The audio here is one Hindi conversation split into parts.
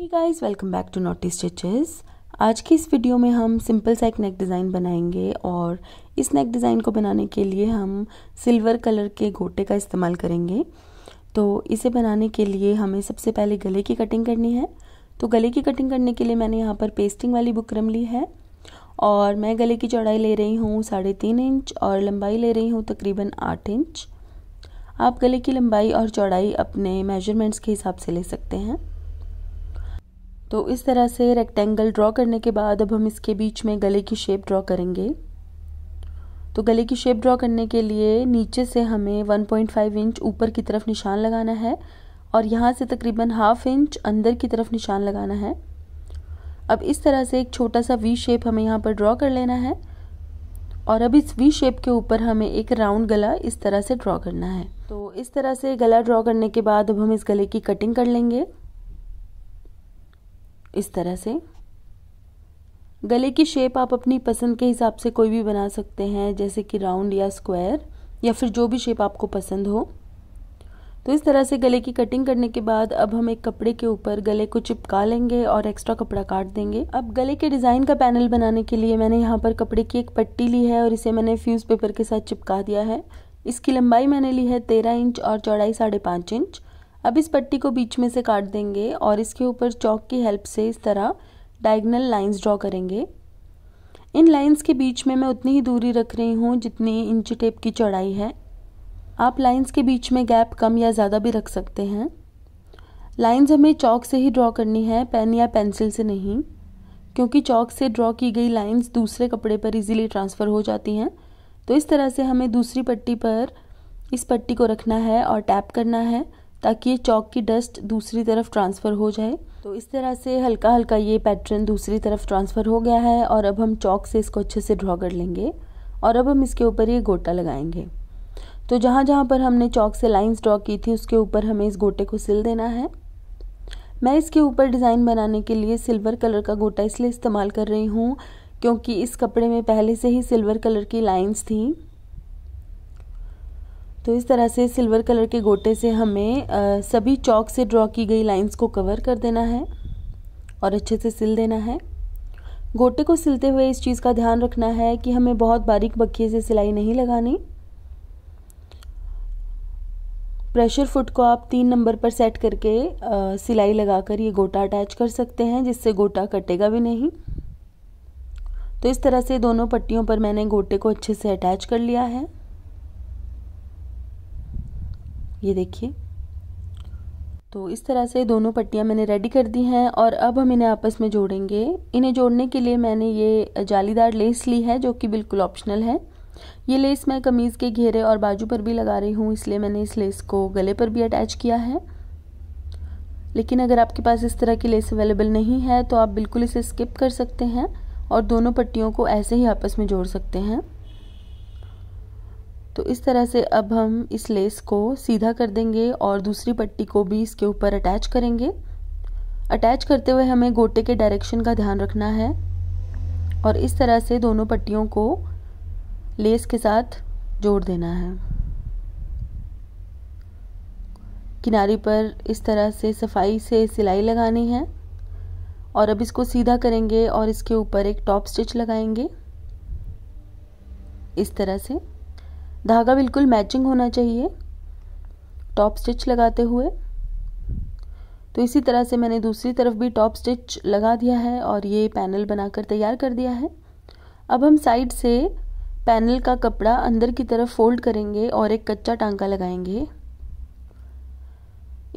hey guys welcome back to Knotty Stitches आज की इस वीडियो में हम सिंपल सा एक नेक डिज़ाइन बनाएंगे और इस नेक डिज़ाइन को बनाने के लिए हम सिल्वर कलर के गोटे का इस्तेमाल करेंगे तो इसे बनाने के लिए हमें सबसे पहले गले की कटिंग करनी है तो गले की कटिंग करने के लिए मैंने यहाँ पर पेस्टिंग वाली बुकरम ली है और मैं गले की चौड़ाई ले रही हूँ साढ़े तीन इंच और लंबाई ले रही हूँ तकरीबन आठ इंच आप गले की लंबाई और चौड़ाई अपने मेजरमेंट्स के हिसाब से ले सकते हैं तो इस तरह से रेक्टेंगल ड्रॉ करने के बाद अब हम इसके बीच में गले की शेप ड्रॉ करेंगे तो गले की शेप ड्रॉ करने के लिए नीचे से हमें 1.5 इंच ऊपर की तरफ निशान लगाना है और यहाँ से तकरीबन हाफ इंच अंदर की तरफ निशान लगाना है अब इस तरह से एक छोटा सा वी शेप हमें यहाँ पर ड्रॉ कर लेना है और अब इस वी शेप के ऊपर हमें एक राउंड गला इस तरह से ड्रॉ करना है तो इस तरह से गला ड्रॉ करने के बाद अब हम इस गले की कटिंग कर लेंगे इस तरह से गले की शेप आप अपनी पसंद के हिसाब से कोई भी बना सकते हैं जैसे कि राउंड या स्क्वायर या फिर जो भी शेप आपको पसंद हो तो इस तरह से गले की कटिंग करने के बाद अब हम एक कपड़े के ऊपर गले को चिपका लेंगे और एक्स्ट्रा कपड़ा काट देंगे अब गले के डिज़ाइन का पैनल बनाने के लिए मैंने यहाँ पर कपड़े की एक पट्टी ली है और इसे मैंने फ्यूज़ पेपर के साथ चिपका दिया है इसकी लंबाई मैंने ली है तेरह इंच और चौड़ाई साढ़े पाँच इंच अब इस पट्टी को बीच में से काट देंगे और इसके ऊपर चौक की हेल्प से इस तरह डायगनल लाइंस ड्रॉ करेंगे इन लाइंस के बीच में मैं उतनी ही दूरी रख रही हूँ जितनी इंच टेप की चौड़ाई है आप लाइंस के बीच में गैप कम या ज़्यादा भी रख सकते हैं लाइंस हमें चौक से ही ड्रॉ करनी है पेन या पेंसिल से नहीं क्योंकि चौक से ड्रॉ की गई लाइंस दूसरे कपड़े पर इजीली ट्रांसफ़र हो जाती हैं तो इस तरह से हमें दूसरी पट्टी पर इस पट्टी को रखना है और टैप करना है ताकि ये चौक की डस्ट दूसरी तरफ ट्रांसफ़र हो जाए तो इस तरह से हल्का हल्का ये पैटर्न दूसरी तरफ ट्रांसफ़र हो गया है और अब हम चौक से इसको अच्छे से ड्रॉ कर लेंगे और अब हम इसके ऊपर ये गोटा लगाएंगे तो जहाँ जहाँ पर हमने चौक से लाइंस ड्रॉ की थी उसके ऊपर हमें इस गोटे को सिल देना है मैं इसके ऊपर डिज़ाइन बनाने के लिए सिल्वर कलर का गोटा इसलिए इस्तेमाल कर रही हूँ क्योंकि इस कपड़े में पहले से ही सिल्वर कलर की लाइंस थी तो इस तरह से सिल्वर कलर के गोटे से हमें आ, सभी चौक से ड्रॉ की गई लाइंस को कवर कर देना है और अच्छे से सिल देना है गोटे को सिलते हुए इस चीज़ का ध्यान रखना है कि हमें बहुत बारीक बखिए से सिलाई नहीं लगानी प्रेशर फुट को आप तीन नंबर पर सेट करके आ, सिलाई लगाकर ये गोटा अटैच कर सकते हैं जिससे गोटा कटेगा भी नहीं तो इस तरह से दोनों पट्टियों पर मैंने गोटे को अच्छे से अटैच कर लिया है ये देखिए तो इस तरह से दोनों पट्टियाँ मैंने रेडी कर दी हैं और अब हम इन्हें आपस में जोड़ेंगे इन्हें जोड़ने के लिए मैंने ये जालीदार लेस ली है जो कि बिल्कुल ऑप्शनल है ये लेस मैं कमीज़ के घेरे और बाजू पर भी लगा रही हूँ इसलिए मैंने इस लेस को गले पर भी अटैच किया है लेकिन अगर आपके पास इस तरह की लेस अवेलेबल नहीं है तो आप बिल्कुल इसे स्किप कर सकते हैं और दोनों पट्टियों को ऐसे ही आपस में जोड़ सकते हैं तो इस तरह से अब हम इस लेस को सीधा कर देंगे और दूसरी पट्टी को भी इसके ऊपर अटैच करेंगे अटैच करते हुए हमें गोटे के डायरेक्शन का ध्यान रखना है और इस तरह से दोनों पट्टियों को लेस के साथ जोड़ देना है किनारे पर इस तरह से सफाई से सिलाई लगानी है और अब इसको सीधा करेंगे और इसके ऊपर एक टॉप स्टिच लगाएंगे इस तरह से धागा बिल्कुल मैचिंग होना चाहिए टॉप स्टिच लगाते हुए तो इसी तरह से मैंने दूसरी तरफ भी टॉप स्टिच लगा दिया है और ये पैनल बनाकर तैयार कर दिया है अब हम साइड से पैनल का कपड़ा अंदर की तरफ फोल्ड करेंगे और एक कच्चा टांका लगाएंगे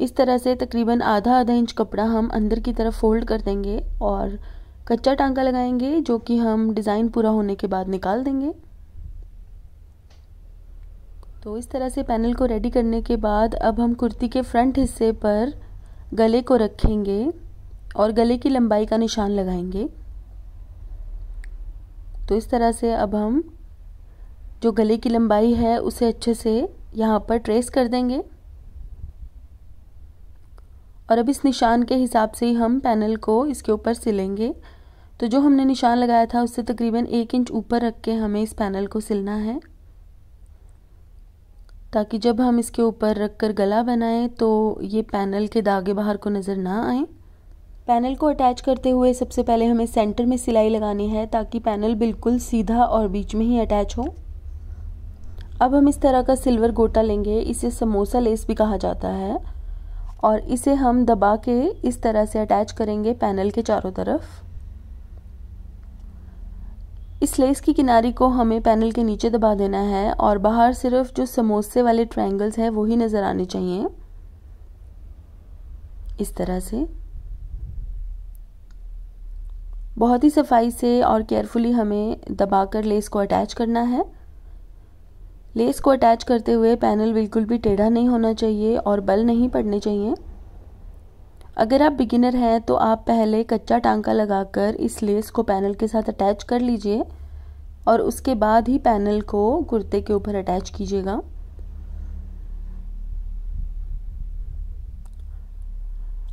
इस तरह से तकरीबन आधा आधा इंच कपड़ा हम अंदर की तरफ फोल्ड कर देंगे और कच्चा टांका लगाएंगे जो कि हम डिज़ाइन पूरा होने के बाद निकाल देंगे तो इस तरह से पैनल को रेडी करने के बाद अब हम कुर्ती के फ्रंट हिस्से पर गले को रखेंगे और गले की लंबाई का निशान लगाएंगे तो इस तरह से अब हम जो गले की लंबाई है उसे अच्छे से यहाँ पर ट्रेस कर देंगे और अब इस निशान के हिसाब से ही हम पैनल को इसके ऊपर सिलेंगे तो जो हमने निशान लगाया था उससे तकरीबन एक इंच ऊपर रख के हमें इस पैनल को सिलना है ताकि जब हम इसके ऊपर रख कर गला बनाएं तो ये पैनल के धागे बाहर को नज़र ना आए पैनल को अटैच करते हुए सबसे पहले हमें सेंटर में सिलाई लगानी है ताकि पैनल बिल्कुल सीधा और बीच में ही अटैच हो अब हम इस तरह का सिल्वर गोटा लेंगे इसे समोसा लेस भी कहा जाता है और इसे हम दबा के इस तरह से अटैच करेंगे पैनल के चारों तरफ इस लेस की किनारी को हमें पैनल के नीचे दबा देना है और बाहर सिर्फ जो समोसे वाले ट्रायंगल्स हैं वही नज़र आने चाहिए इस तरह से बहुत ही सफाई से और केयरफुली हमें दबाकर लेस को अटैच करना है लेस को अटैच करते हुए पैनल बिल्कुल भी टेढ़ा नहीं होना चाहिए और बल नहीं पड़ने चाहिए अगर आप बिगिनर हैं तो आप पहले कच्चा टांका लगाकर इस लेस को पैनल के साथ अटैच कर लीजिए और उसके बाद ही पैनल को कुर्ते के ऊपर अटैच कीजिएगा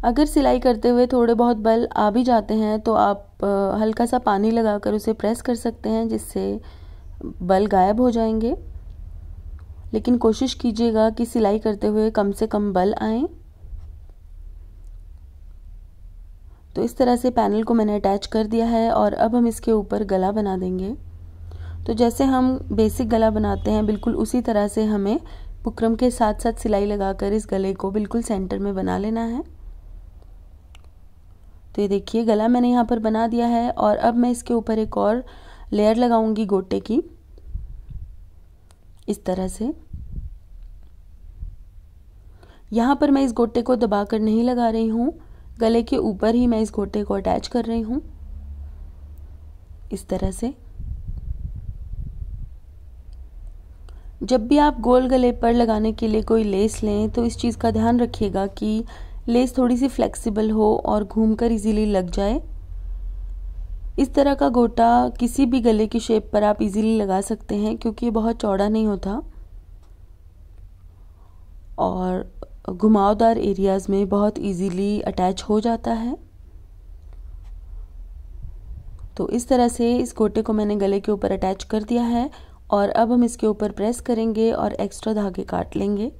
अगर सिलाई करते हुए थोड़े बहुत बल आ भी जाते हैं तो आप हल्का सा पानी लगाकर उसे प्रेस कर सकते हैं जिससे बल गायब हो जाएंगे लेकिन कोशिश कीजिएगा कि सिलाई करते हुए कम से कम बल आएँ तो इस तरह से पैनल को मैंने अटैच कर दिया है और अब हम इसके ऊपर गला बना देंगे तो जैसे हम बेसिक गला बनाते हैं बिल्कुल उसी तरह से हमें बुकरम के साथ साथ सिलाई लगाकर इस गले को बिल्कुल सेंटर में बना लेना है तो ये देखिए गला मैंने यहाँ पर बना दिया है और अब मैं इसके ऊपर एक और लेयर लगाऊंगी गोटे की इस तरह से यहाँ पर मैं इस गोटे को दबाकर नहीं लगा रही हूँ गले के ऊपर ही मैं इस गोटे को अटैच कर रही हूँ इस तरह से जब भी आप गोल गले पर लगाने के लिए कोई लेस लें तो इस चीज़ का ध्यान रखिएगा कि लेस थोड़ी सी फ्लेक्सिबल हो और घूमकर इजीली लग जाए इस तरह का गोटा किसी भी गले की शेप पर आप इजीली लगा सकते हैं क्योंकि ये बहुत चौड़ा नहीं होता और घुमावदार एरियाज़ में बहुत इजीली अटैच हो जाता है तो इस तरह से इस गोटे को मैंने गले के ऊपर अटैच कर दिया है और अब हम इसके ऊपर प्रेस करेंगे और एक्स्ट्रा धागे काट लेंगे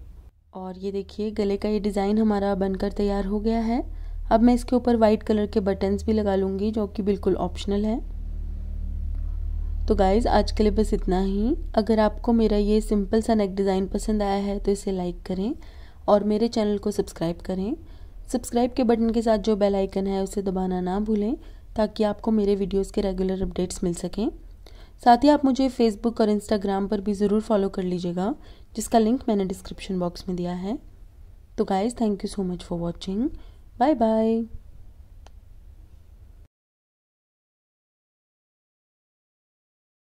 और ये देखिए गले का ये डिज़ाइन हमारा बनकर तैयार हो गया है अब मैं इसके ऊपर वाइट कलर के बटन्स भी लगा लूँगी जो कि बिल्कुल ऑप्शनल है तो गाइज़ आज के लिए बस इतना ही अगर आपको मेरा ये सिंपल सा नेक डिज़ाइन पसंद आया है तो इसे लाइक करें और मेरे चैनल को सब्सक्राइब करें सब्सक्राइब के बटन के साथ जो बेल आइकन है उसे दबाना ना भूलें ताकि आपको मेरे वीडियोस के रेगुलर अपडेट्स मिल सकें साथ ही आप मुझे फेसबुक और इंस्टाग्राम पर भी ज़रूर फॉलो कर लीजिएगा जिसका लिंक मैंने डिस्क्रिप्शन बॉक्स में दिया है तो guys thank you so much for watching bye bye